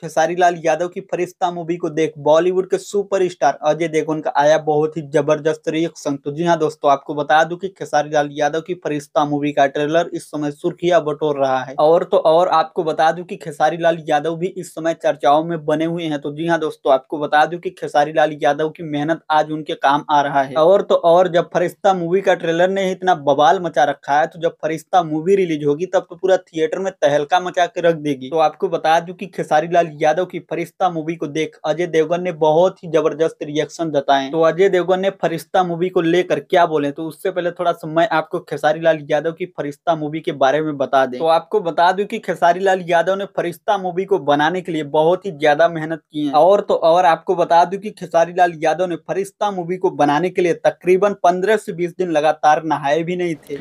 खेसारी लाल यादव की फरिश्ता मूवी को देख बॉलीवुड के सुपरस्टार अजय देवगन का आया बहुत ही जबरदस्त रिएक्शन तो जी हाँ दोस्तों आपको बता दूं कि खेसारी लाल यादव की फरिश्ता मूवी का ट्रेलर इस समय सुर्खिया बटोर रहा है और तो और आपको बता दूं कि खेसारी लाल यादव भी इस समय चर्चाओं में बने हुए हैं तो जी हाँ दोस्तों आपको बता दू की खेसारी लाल यादव की मेहनत आज उनके काम आ रहा है और तो और जब फरिश्ता मूवी का ट्रेलर ने इतना बवाल मचा रखा है तो जब फरिश्ता मूवी रिलीज होगी तब तो पूरा थिएटर में तहलका मचा के रख देगी तो आपको बता दू की खेसारी लाल लाल यादव की फरिश्ता मूवी को देख अजय देवगन ने बहुत ही जबरदस्त रिएक्शन जताए तो अजय देवगन ने फरिश्ता मूवी को लेकर क्या बोले तो उससे पहले थोड़ा सा मैं आपको खेसारी लाल यादव की फरिश्ता मूवी के बारे में बता दे तो आपको बता दू की खेसारी लाल यादव ने फरिश्ता मूवी को बनाने के लिए बहुत ही ज्यादा मेहनत की है और तो और आपको बता दू की खेसारी लाल यादव ने फरिश्ता मूवी को बनाने के लिए तकरीबन पंद्रह से बीस दिन लगातार नहाए भी नहीं थे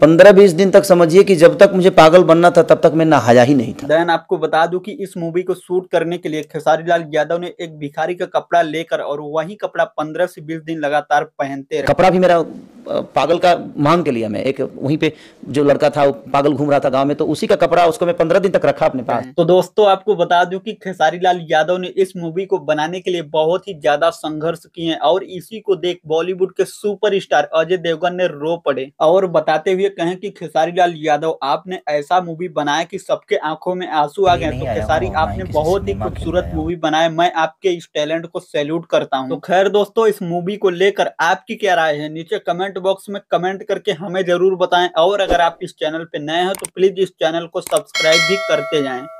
पंद्रह बीस दिन तक समझिए कि जब तक मुझे पागल बनना था तब तक मैं नहाया ही नहीं था दैन आपको बता दूं कि इस मूवी को शूट करने के लिए खेसारी लाल यादव ने एक भिखारी का कपड़ा लेकर और वही कपड़ा पंद्रह से बीस दिन लगातार पहनते कपड़ा भी मेरा पागल का मांग के लिया मैं एक वहीं पे जो लड़का था वो पागल घूम रहा था गांव में तो उसी का कपड़ा उसको मैं पंद्रह दिन तक रखा अपने पास तो दोस्तों आपको बता दूं कि खेसारी लाल यादव ने इस मूवी को बनाने के लिए बहुत ही ज्यादा संघर्ष किए और इसी को देख बॉलीवुड के सुपर अजय देवगन ने रो पड़े और बताते हुए कहें की खेसारी लाल यादव आपने ऐसा मूवी बनाया की सबके आंखों में आंसू आ गए तो खेसारी आपने बहुत ही खूबसूरत मूवी बनाया मैं आपके इस टैलेंट को सैल्यूट करता हूँ तो खैर दोस्तों इस मूवी को लेकर आपकी क्या राय है नीचे कमेंट कमेंट बॉक्स में कमेंट करके हमें जरूर बताएं और अगर आप इस चैनल पर नए हैं तो प्लीज इस चैनल को सब्सक्राइब भी करते जाएं